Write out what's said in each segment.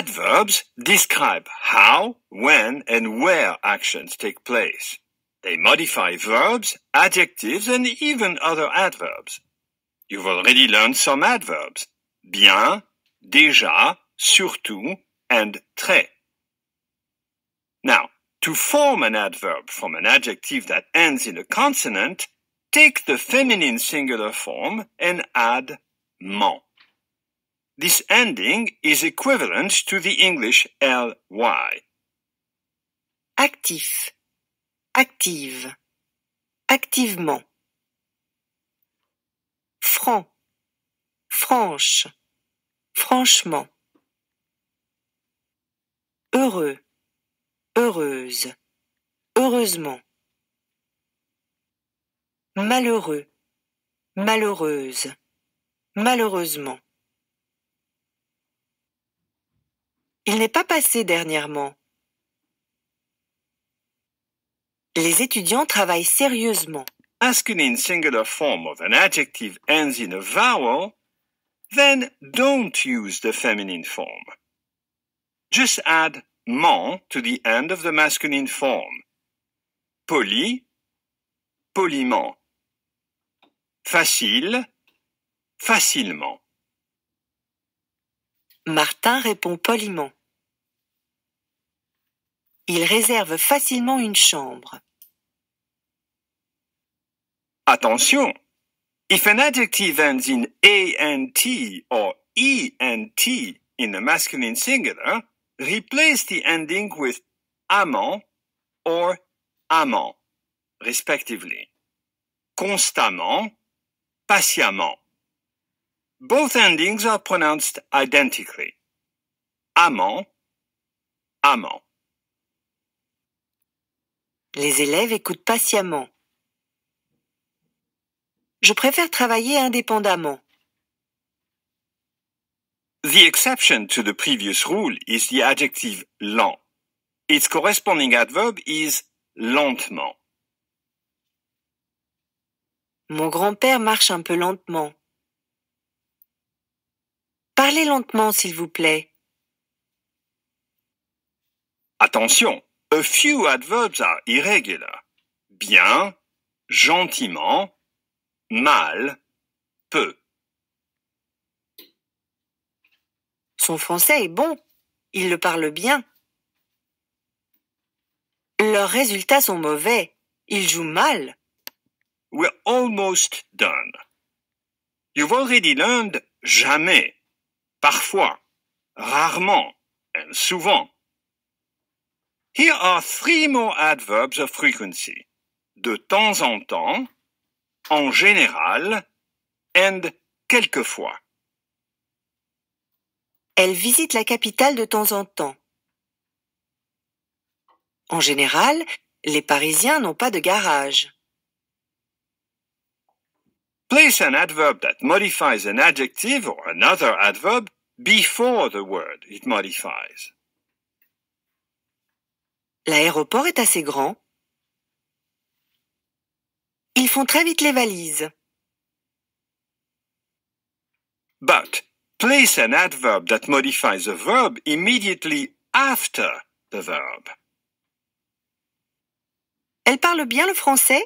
Adverbs describe how, when, and where actions take place. They modify verbs, adjectives, and even other adverbs. You've already learned some adverbs. Bien, déjà, surtout, and très. Now, to form an adverb from an adjective that ends in a consonant, take the feminine singular form and add ment. This ending is equivalent to the English ly. Actif, active, activement. Franc, franche, franchement. Heureux, heureuse, heureusement. Malheureux, malheureuse, malheureusement. Il n'est pas passé dernièrement. Les étudiants travaillent sérieusement. Masculine singular form of an adjective ends in a vowel, then don't use the feminine form. Just add man to the end of the masculine form. Poli, poliment. Facile, facilement. Martin répond poliment. Il réserve facilement une chambre. Attention! If an adjective ends in ant or ent in the masculine singular, replace the ending with amant or amant, respectively. Constamment, patiemment. Both endings are pronounced identically. Amant, amant. Les élèves écoutent patiemment. Je préfère travailler indépendamment. The exception to the previous rule is the adjective lent. Its corresponding adverb is lentement. Mon grand-père marche un peu lentement. Parlez lentement, s'il vous plaît. Attention, a few adverbs are irregular. Bien, gentiment, mal, peu. Son français est bon. Il le parle bien. Leurs résultats sont mauvais. Ils jouent mal. We're almost done. You've already learned jamais, parfois, rarement, and souvent. Here are three more adverbs of frequency. De temps en temps, en général, and quelquefois. Elle visite la capitale de temps en temps. En général, les Parisiens n'ont pas de garage. Place an adverb that modifies an adjective or another adverb before the word it modifies. L'aéroport est assez grand. Ils font très vite les valises. But place an adverb that modifies a verb immediately after the verb. Elle parle bien le français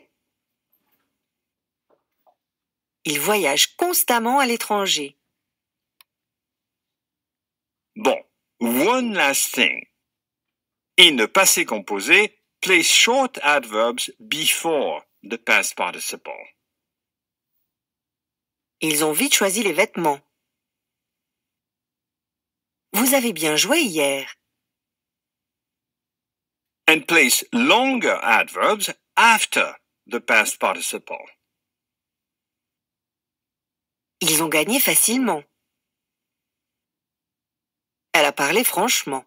Il voyage constamment à l'étranger. Bon, one last thing. In pas passé composé, place short adverbs before the past participle. Ils ont vite choisi les vêtements. Vous avez bien joué hier. And place longer adverbs after the past participle. Ils ont gagné facilement. Elle a parlé franchement.